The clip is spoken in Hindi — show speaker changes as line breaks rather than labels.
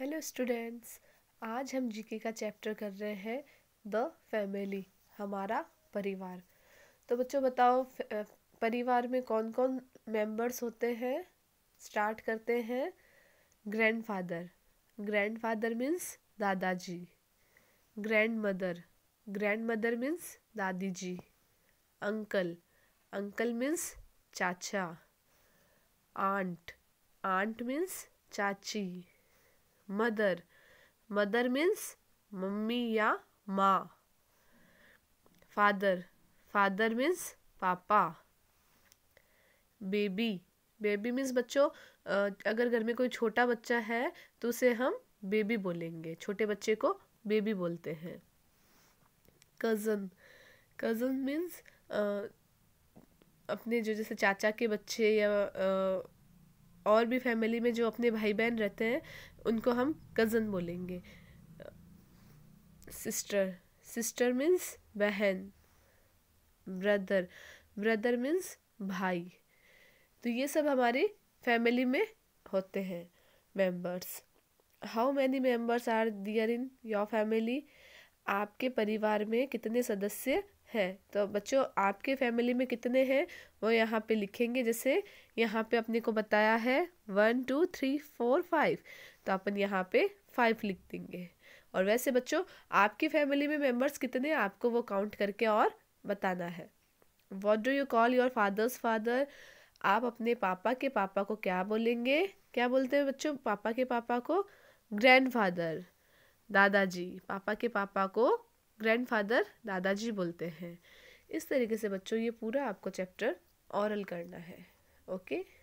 हेलो स्टूडेंट्स आज हम जीके का चैप्टर कर रहे हैं द फैमिली हमारा परिवार तो बच्चों बताओ परिवार में कौन कौन मेंबर्स होते हैं स्टार्ट करते हैं ग्रैंडफादर ग्रैंडफादर मीन्स दादाजी grand mother grand mother means दादी जी अंकल अंकल मीन्स चाचा आंट आंट मीन्स चाची मदर मदर मीन्स मम्मी या माँ फादर फादर मीन्स पापा बेबी बेबी मीन्स बच्चों अगर घर में कोई छोटा बच्चा है तो उसे हम बेबी बोलेंगे छोटे बच्चे को बेबी बोलते हैं कज़न कज़न मीन्स अपने जो जैसे चाचा के बच्चे या आ, और भी फैमिली में जो अपने भाई बहन रहते हैं उनको हम कज़न बोलेंगे सिस्टर सिस्टर मीन्स बहन ब्रदर ब्रदर मीन्स भाई तो ये सब हमारी फैमिली में होते हैं members how many members are there in your family आपके परिवार में कितने सदस्य हैं तो बच्चों आपके फैमिली में कितने हैं वो यहाँ पे लिखेंगे जैसे यहाँ पे अपने को बताया है one two three four five तो अपन यहाँ पे फाइव लिख देंगे और वैसे बच्चों आपकी फैमिली में मेम्बर्स कितने आपको वो काउंट करके और बताना है what do you call your father's father आप अपने पापा के पापा को क्या बोलेंगे क्या बोलते हैं बच्चों पापा के पापा को ग्रैंड फादर दादाजी पापा के पापा को ग्रैंडफादर दादाजी बोलते हैं इस तरीके से बच्चों ये पूरा आपको चैप्टर ऑरल करना है ओके